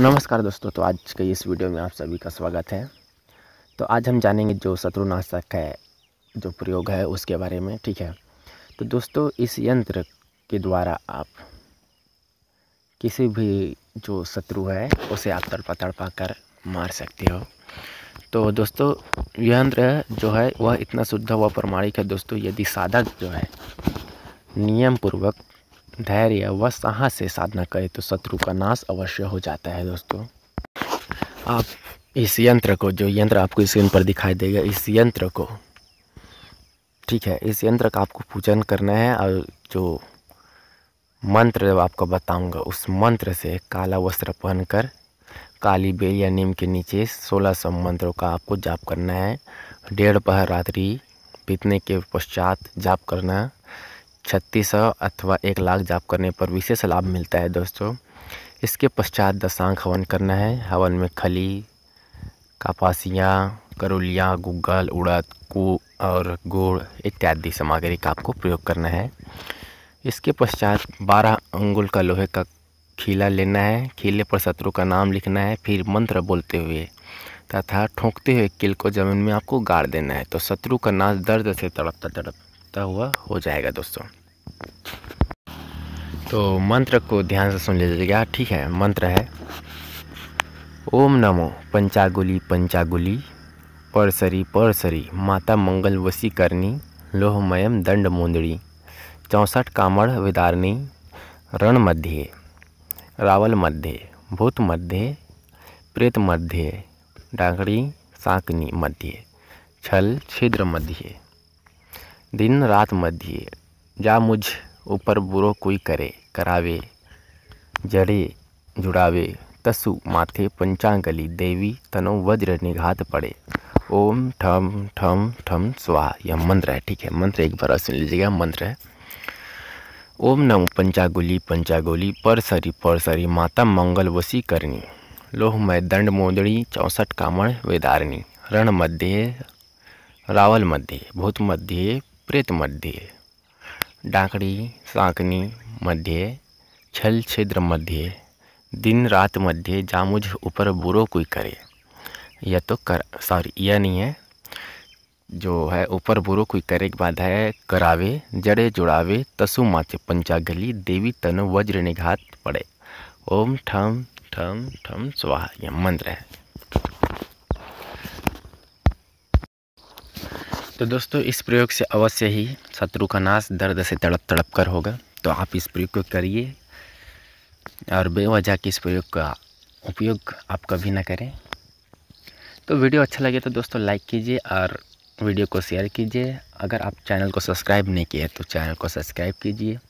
नमस्कार दोस्तों तो आज के इस वीडियो में आप सभी का स्वागत है तो आज हम जानेंगे जो शत्रुनाशक है जो प्रयोग है उसके बारे में ठीक है तो दोस्तों इस यंत्र के द्वारा आप किसी भी जो शत्रु है उसे आप तड़पा तड़पा कर मार सकते हो तो दोस्तों यंत्र जो है वह इतना शुद्ध व प्रमाणिक है दोस्तों यदि साधक जो है नियम पूर्वक धैर्य व साहस से साधना करें तो शत्रु का नाश अवश्य हो जाता है दोस्तों आप इस यंत्र को जो यंत्र आपको स्क्रीन पर दिखाई देगा इस यंत्र को ठीक है इस यंत्र का आपको पूजन करना है और जो मंत्र जब आपको बताऊंगा उस मंत्र से काला वस्त्र पहनकर काली बेल या नीम के नीचे सोलह सौ मंत्रों का आपको जाप करना है डेढ़ पहर रात्रि बीतने के पश्चात जाप करना है छत्तीस अथवा एक लाख जाप करने पर विशेष लाभ मिलता है दोस्तों इसके पश्चात दशांक हवन करना है हवन में खली कपासियाँ करुलियाँ गुग्गल उड़द कु और गुड़ इत्यादि सामग्री का आपको प्रयोग करना है इसके पश्चात बारह अंगुल का लोहे का खीला लेना है खीले पर शत्रु का नाम लिखना है फिर मंत्र बोलते हुए तथा ठोंकते हुए किल को ज़मीन में आपको गाड़ देना है तो शत्रु का नाश दर्द से तड़पता तड़पता होता हुआ हो जाएगा दोस्तों तो मंत्र को ध्यान से सुन लीजिएगा हाँ, ठीक है मंत्र है ओम नमो पंचागुली पंचागुली परसरी परसरी माता मंगल वसी करनी लोहमयम दंड मुंदड़ी चौंसठ कामड़ विदारणी रण मध्य रावल मध्य भूत मध्य प्रेत मध्य डांगड़ी साकनी मध्य छल छिद्र मध्य दिन रात मध्य जा मुझ ऊपर बुरो कोई करे करावे जड़े जुड़ावे तसु माथे पंचांगली देवी तनो वज्र निघात पड़े ओम ठम ठम ठम स्वाह यह मंत्र है ठीक है मंत्र एक बार सुन लीजिएगा मंत्र है ओम नम पंचागुली पंचागुली पर सरी पर सरी माता मंगल वसी करनी लोहमय दंड मोदड़ी चौंसठ कामण वेदारणी रण मध्य रावल मध्य भूत मध्य प्रेत मध्य डाकड़ी सांकनी मध्य छल छिद्र मध्य दिन रात मध्य जा मुझ ऊपर बुरो कोई करे यह तो कर सॉरी यह नहीं है जो है ऊपर बुरो कोई करे के बाद है करावे जड़े जुड़ावे तसु माथे पंचागली देवी तनु वज्र निघात पड़े ओम ठम ठम ठम स्वाहा यह मंत्र है तो दोस्तों इस प्रयोग से अवश्य ही शत्रु का नाश दर्द से तड़प तड़प कर होगा तो आप इस प्रयोग को करिए और बेवजह के इस प्रयोग का उपयोग आप कभी ना करें तो वीडियो अच्छा लगे तो दोस्तों लाइक कीजिए और वीडियो को शेयर कीजिए अगर आप चैनल को सब्सक्राइब नहीं किए तो चैनल को सब्सक्राइब कीजिए